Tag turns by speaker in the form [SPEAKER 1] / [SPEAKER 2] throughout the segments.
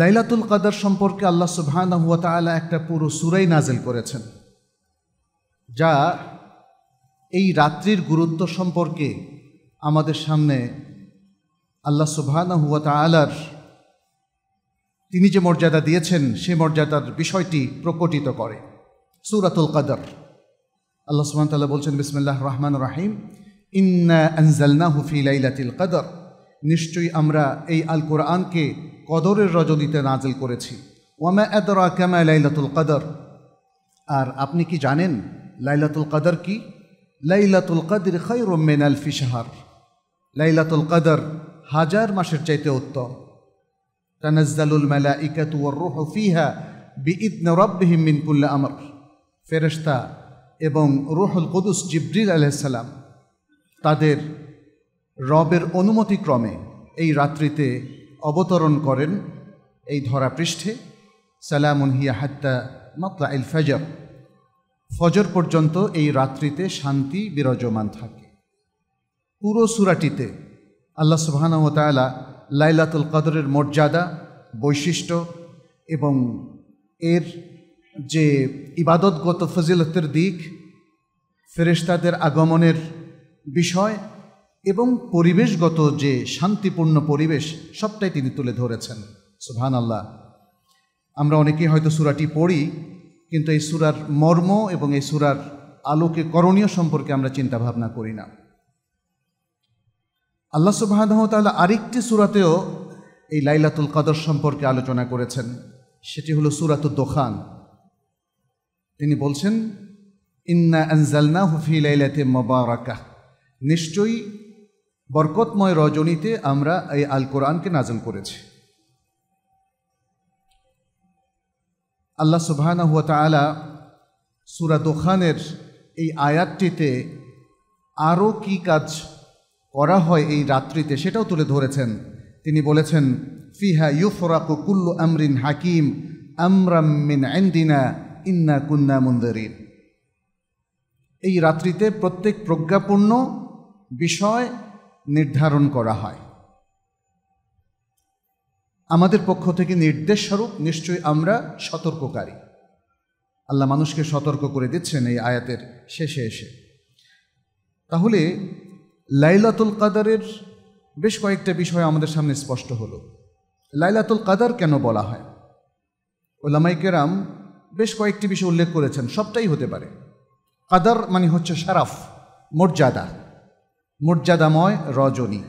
[SPEAKER 1] লাইলাতুল কাদার সম্পর্কে আল্লাহ সুবহানা হুয়া একটা পুরো সুরাই নাজেল করেছেন যা এই রাত্রির গুরুত্ব সম্পর্কে আমাদের সামনে আল্লাহ সুবহানা হুয়া তিনি যে মর্যাদা দিয়েছেন সে মর্যাদার বিষয়টি প্রকটিত করে সুরাতুল কাদার আল্লাহ সুবহান তাল্লাহ বলছেন বিসমিল্লাহ রহমান রাহিম ইন্না আনজালনা হুফি লাইলাতিল কাদার নিশ্চয়ই আমরা এই আল কোরআনকে কদরের রজনীতে নাজিল করেছি ওয়ামা এদরা ক্যামা লাইলাতুল কাদর আর আপনি কি জানেন লাইলাতুল কাদর কি লাইলাতুল কাদির খাই রোমেন আল ফিসহার লাইলাতুল কাদর হাজার মাসের চাইতে উত্তম তানাজ্জালুল মেলা ইকাতু রুহ ফিহা বিইদন রব্বিহিম মিন কুল্লা আমর ফেরেশতা এবং রুহুল কুদুস জিব্রিল আলাইসাল্লাম তাদের রবের অনুমতিক্রমে এই রাত্রিতে অবতরণ করেন এই ধরাপৃষ্ঠে সালামুন হিয়া হাত্তা মাতলা ইল ফজর ফজর পর্যন্ত এই রাত্রিতে শান্তি বিরাজমান থাকে পুরো সুরাটিতে আল্লাহ সুবাহানতালা লাইলাতুল কদরের মর্যাদা বৈশিষ্ট্য এবং এর যে ইবাদতগত ফজিলতের দিক ফেরেশতাদের আগমনের বিষয় এবং পরিবেশগত যে শান্তিপূর্ণ পরিবেশ সবটাই তিনি তুলে ধরেছেন সুহান আল্লাহ আমরা অনেকেই হয়তো সুরাটি পড়ি কিন্তু এই সুরার মর্ম এবং এই সুরার আলোকে করণীয় সম্পর্কে আমরা চিন্তা ভাবনা করি না আল্লাহ তাহলে আরেকটি সুরাতেও এই লাইলাতুল কাদর সম্পর্কে আলোচনা করেছেন সেটি হলো সুরাত দোখান তিনি বলছেন ইন্না আনজালনা হুফি লাইলাতে মবারাকা নিশ্চয়ই বরকতময় রজনীতে আমরা এই আল কোরআনকে নাজল করেছি আল্লাহ সুবাহানা হুয়া তালা সুরা দোখানের এই আয়াতটিতে আরও কি কাজ করা হয় এই রাত্রিতে সেটাও তুলে ধরেছেন তিনি বলেছেন ফিহা ইউফরাক কুল্লু আমরিন হাকিম আমরাম মিন আইন্দিনা ইন্না কুন্না মুন্দরিন এই রাত্রিতে প্রত্যেক প্রজ্ঞাপূর্ণ বিষয় নির্ধারণ করা হয় আমাদের পক্ষ থেকে নির্দেশ স্বরূপ নিশ্চয়ই আমরা সতর্ককারী আল্লাহ মানুষকে সতর্ক করে দিচ্ছেন এই আয়াতের শেষে এসে তাহলে লাইলাতুল কাদারের বেশ কয়েকটা বিষয় আমাদের সামনে স্পষ্ট হলো লাইলাতুল কাদার কেন বলা হয় ওলামাই কেরাম বেশ কয়েকটি বিষয় উল্লেখ করেছেন সবটাই হতে পারে কাদার মানে হচ্ছে সারাফ মর্যাদা মর্যাদাময় রজনী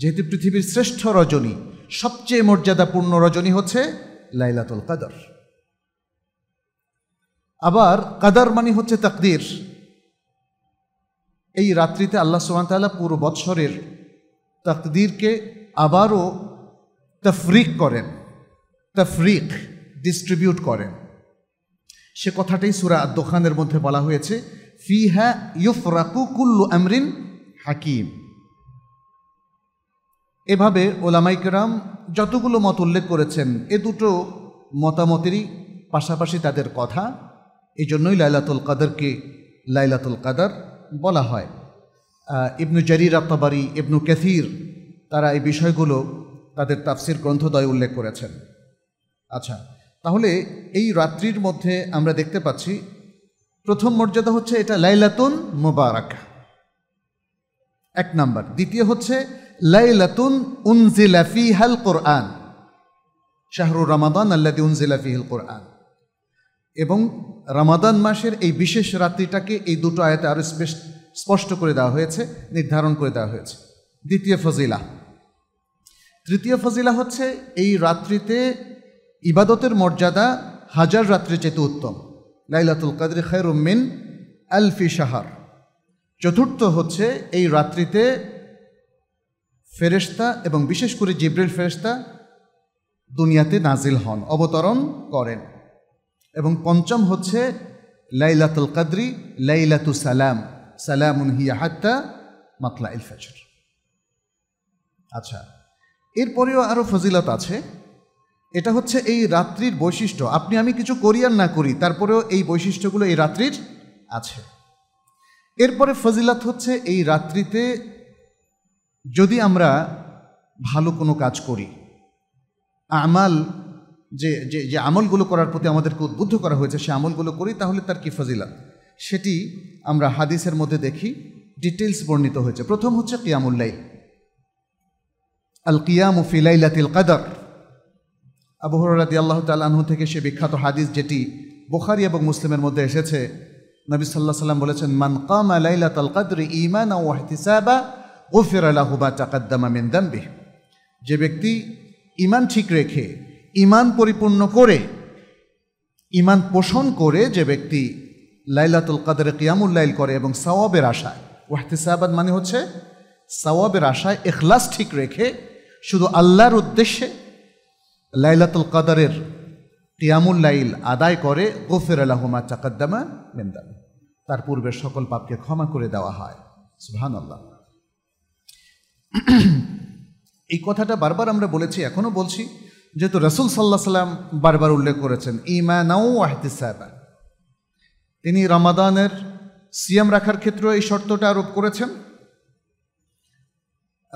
[SPEAKER 1] যেহেতু পৃথিবীর শ্রেষ্ঠ রজনী সবচেয়ে মর্যাদাপূর্ণ রজনী হচ্ছে লাইলাতুল কাদর আবার কাদার মানে হচ্ছে তাকদির এই রাত্রিতে আল্লাহ সুবাহতাল্লাহ পুরো বৎসরের তাকদিরকে আবারও তফরিক করেন তফরিক ডিস্ট্রিবিউট করেন সে কথাটাই সুরা দোকানের মধ্যে বলা হয়েছে ফিহা ইউফরাকু কুল্লু আমরিন হাকিম এভাবে ওলামাইকরাম যতগুলো মত উল্লেখ করেছেন এ দুটো মতামতেরই পাশাপাশি তাদের কথা এই জন্যই লাইলাতুল কাদরকে লাইলাতুল কাদার বলা হয় ইবনু জারির আত্মাবারি ইবনু ক্যাথির তারা এই বিষয়গুলো তাদের তাফসির গ্রন্থদয় উল্লেখ করেছেন আচ্ছা তাহলে এই রাত্রির মধ্যে আমরা দেখতে পাচ্ছি প্রথম মর্যাদা হচ্ছে এটা লাইলাতুন মোবারকা এক নাম্বার দ্বিতীয় হচ্ছে লাইলাতুন উনজিলাফি হাল কোরআন শাহরুর রামাদান আল্লাদি উনজিলাফি হিল কোরআন এবং রমাদান মাসের এই বিশেষ রাত্রিটাকে এই দুটো আয়াতে আরও স্পষ্ট করে দেওয়া হয়েছে নির্ধারণ করে দেওয়া হয়েছে দ্বিতীয় ফজিলা তৃতীয় ফজিলা হচ্ছে এই রাত্রিতে ইবাদতের মর্যাদা হাজার রাত্রির চেতে উত্তম লাইলাতুল কাদ্রি খের উম্মিন আলফি সাহার চতুর্থ হচ্ছে এই রাত্রিতে ফেরেস্তা এবং বিশেষ করে জিব্রিল ফেরেস্তা দুনিয়াতে নাজিল হন অবতরণ করেন এবং পঞ্চম হচ্ছে লাইলাতুল কাদরি লাইলাতু সালাম সালামুন হিয়া হাত্তা মাতলা ইল ফেজর আচ্ছা এরপরেও আরও ফজিলত আছে এটা হচ্ছে এই রাত্রির বৈশিষ্ট্য আপনি আমি কিছু করি আর না করি তারপরেও এই বৈশিষ্ট্যগুলো এই রাত্রির আছে এরপরে ফজিলাত হচ্ছে এই রাত্রিতে যদি আমরা ভালো কোনো কাজ করি আমাল যে যে যে আমলগুলো করার প্রতি আমাদেরকে উদ্বুদ্ধ করা হয়েছে সে আমলগুলো করি তাহলে তার কি ফজিলাত সেটি আমরা হাদিসের মধ্যে দেখি ডিটেলস বর্ণিত হয়েছে প্রথম হচ্ছে কিয়ামুল্লাই আল কিয়ামু ফিলাইলাতিল কাদার আবহরাদি আল্লাহ তাল্লাহ থেকে সে বিখ্যাত হাদিস যেটি বোখারি এবং মুসলিমের মধ্যে এসেছে নবী সাল্লাহ সাল্লাম বলেছেন মান কামা লাইলা তাল কাদরি ইমান ও হতিসাবা গফির আলাহুবা তাকাদ্দামা মিন দাম্বি যে ব্যক্তি ইমান ঠিক রেখে ইমান পরিপূর্ণ করে ইমান পোষণ করে যে ব্যক্তি লাইলাতুল কাদের কিয়ামুল্লাইল করে এবং সওয়াবের আশায় ওয়াহতিসাবাদ মানে হচ্ছে সওয়াবের আশায় এখলাস ঠিক রেখে শুধু আল্লাহর উদ্দেশ্যে লাইলাতুল কাদারের কিয়ামুল্লাইল আদায় করে গোফের আলাহমা চাকাদ্দামা মেন্দামা তার পূর্বের সকল পাপকে ক্ষমা করে দেওয়া হয় সুহান আল্লাহ এই কথাটা বারবার আমরা বলেছি এখনও বলছি যেহেতু রসুল সাল্লাহ সাল্লাম বারবার উল্লেখ করেছেন ইমানাউ আহতিসাবা তিনি রমাদানের সিয়াম রাখার ক্ষেত্রেও এই শর্তটা আরোপ করেছেন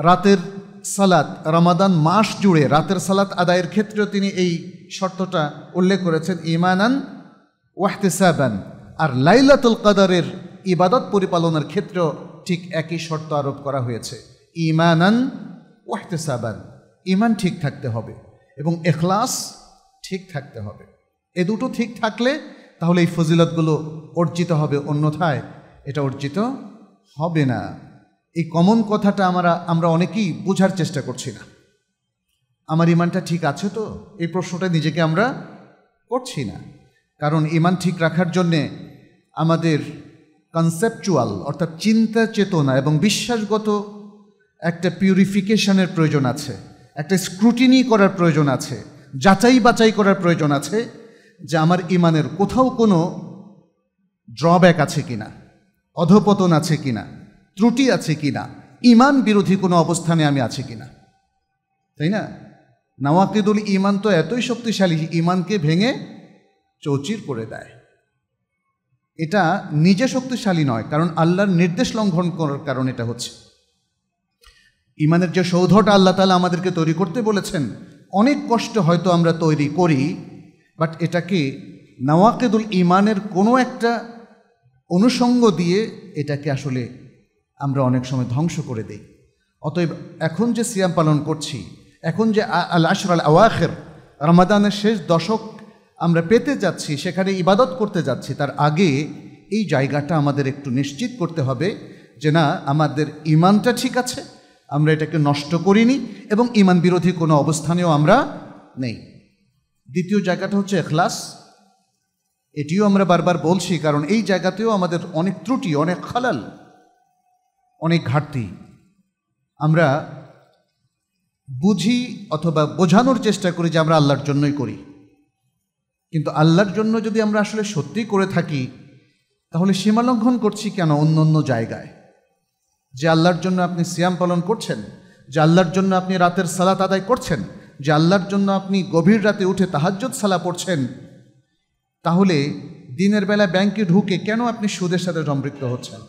[SPEAKER 1] রাতের সালাত রমাদান মাস জুড়ে রাতের সালাত আদায়ের ক্ষেত্রেও তিনি এই শর্তটা উল্লেখ করেছেন ইমানান সাহেবান আর লাইলাতুল কাদারের ইবাদত পরিপালনের ক্ষেত্রেও ঠিক একই শর্ত আরোপ করা হয়েছে ইমানান ওয়াহতেসাবান ইমান ঠিক থাকতে হবে এবং এখলাস ঠিক থাকতে হবে এ দুটো ঠিক থাকলে তাহলে এই ফজিলতগুলো অর্জিত হবে অন্যথায় এটা অর্জিত হবে না এই কমন কথাটা আমরা আমরা অনেকেই বোঝার চেষ্টা করছি না আমার ইমানটা ঠিক আছে তো এই প্রশ্নটা নিজেকে আমরা করছি না কারণ ইমান ঠিক রাখার জন্যে আমাদের কনসেপচুয়াল অর্থাৎ চিন্তা চেতনা এবং বিশ্বাসগত একটা পিউরিফিকেশনের প্রয়োজন আছে একটা স্ক্রুটিনি করার প্রয়োজন আছে যাচাই বাছাই করার প্রয়োজন আছে যে আমার ইমানের কোথাও কোনো ড্রব্যাক আছে কিনা অধপতন আছে কিনা ত্রুটি আছে কিনা ইমান বিরোধী কোনো অবস্থানে আমি আছি কিনা তাই না নওয়াকিদুল ইমান তো এতই শক্তিশালী ইমানকে ভেঙে চৌচির করে দেয় এটা নিজে শক্তিশালী নয় কারণ আল্লাহর নির্দেশ লঙ্ঘন করার কারণ এটা হচ্ছে ইমানের যে সৌধটা আল্লাহ তালা আমাদেরকে তৈরি করতে বলেছেন অনেক কষ্ট হয়তো আমরা তৈরি করি বাট এটাকে নওয়াকেদুল ইমানের কোনো একটা অনুষঙ্গ দিয়ে এটাকে আসলে আমরা অনেক সময় ধ্বংস করে দেই অতএব এখন যে সিয়াম পালন করছি এখন যে আল আশর আল আওয়াখের রমাদানের শেষ দশক আমরা পেতে যাচ্ছি সেখানে ইবাদত করতে যাচ্ছি তার আগে এই জায়গাটা আমাদের একটু নিশ্চিত করতে হবে যে না আমাদের ইমানটা ঠিক আছে আমরা এটাকে নষ্ট করিনি এবং ইমান বিরোধী কোনো অবস্থানেও আমরা নেই দ্বিতীয় জায়গাটা হচ্ছে এখলাস এটিও আমরা বারবার বলছি কারণ এই জায়গাতেও আমাদের অনেক ত্রুটি অনেক খালাল অনেক ঘাটতি আমরা বুঝি অথবা বোঝানোর চেষ্টা করি যে আমরা আল্লাহর জন্যই করি কিন্তু আল্লাহর জন্য যদি আমরা আসলে সত্যি করে থাকি তাহলে সীমালঙ্ঘন করছি কেন অন্য অন্য জায়গায় যে আল্লাহর জন্য আপনি সিয়াম পালন করছেন যে আল্লাহর জন্য আপনি রাতের সালাত আদায় করছেন যে আল্লাহর জন্য আপনি গভীর রাতে উঠে তাহাজ্জত সালা পড়ছেন তাহলে দিনের বেলা ব্যাংকে ঢুকে কেন আপনি সুদের সাথে সম্পৃক্ত হচ্ছেন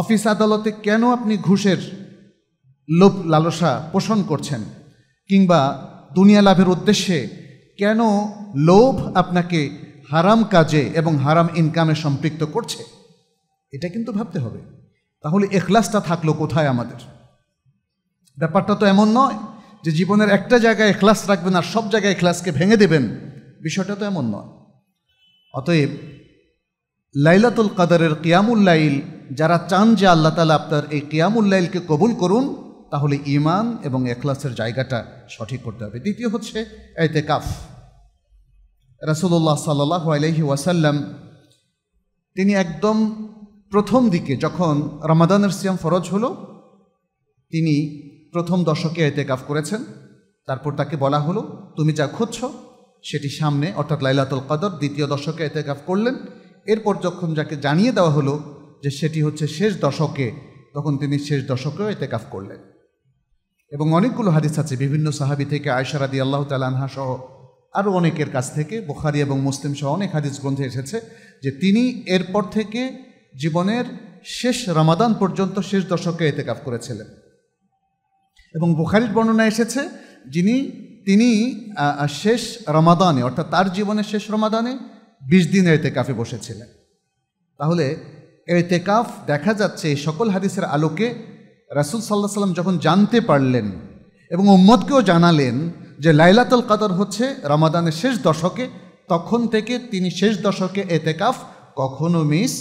[SPEAKER 1] অফিস আদালতে কেন আপনি ঘুষের লোভ লালসা পোষণ করছেন কিংবা দুনিয়া লাভের উদ্দেশ্যে কেন লোভ আপনাকে হারাম কাজে এবং হারাম ইনকামে সম্পৃক্ত করছে এটা কিন্তু ভাবতে হবে তাহলে এখলাসটা থাকলো কোথায় আমাদের ব্যাপারটা তো এমন নয় যে জীবনের একটা জায়গায় এখলাস রাখবেন আর সব জায়গায় এখলাসকে ভেঙে দেবেন বিষয়টা তো এমন নয় অতএব লাইলাতুল কাদারের কিয়ামুল লাইল যারা চান যে আল্লাহ তালা আপনার এই কিয়ামুল লাইলকে কবুল করুন তাহলে ইমান এবং এখলাসের জায়গাটা সঠিক করতে হবে দ্বিতীয় হচ্ছে এতেকাফ রাসুল্লাহ সাল্লাহ আলহি ওয়াসাল্লাম তিনি একদম প্রথম দিকে যখন রমাদানের সিয়াম ফরজ হলো তিনি প্রথম দশকে এতেকাফ করেছেন তারপর তাকে বলা হলো তুমি যা খুঁজছ সেটি সামনে অর্থাৎ লাইলাতুল কাদর দ্বিতীয় দশকে এতেকাফ করলেন এরপর যখন যাকে জানিয়ে দেওয়া হলো যে সেটি হচ্ছে শেষ দশকে তখন তিনি শেষ দশকেও এতেকাফ করলেন এবং অনেকগুলো হাদিস আছে বিভিন্ন সাহাবি থেকে আয়সারাদি আল্লাহ তালহা সহ আরও অনেকের কাছ থেকে বুখারি এবং মুসলিম সহ অনেক হাদিস গ্রন্থে এসেছে যে তিনি এরপর থেকে জীবনের শেষ রামাদান পর্যন্ত শেষ দশকে এতেকাফ করেছিলেন এবং বুখারির বর্ণনা এসেছে যিনি তিনি শেষ রমাদানে অর্থাৎ তার জীবনের শেষ রমাদানে বিশ দিন এতেকাফে বসেছিলেন তাহলে এতেকাফ দেখা যাচ্ছে এই সকল হাদিসের আলোকে রাসুল সাল্লাহ সাল্লাম যখন জানতে পারলেন এবং উম্মদকেও জানালেন যে লাইলাতুল কাদর হচ্ছে রমাদানের শেষ দশকে তখন থেকে তিনি শেষ দশকে এতেকাফ কখনো মিস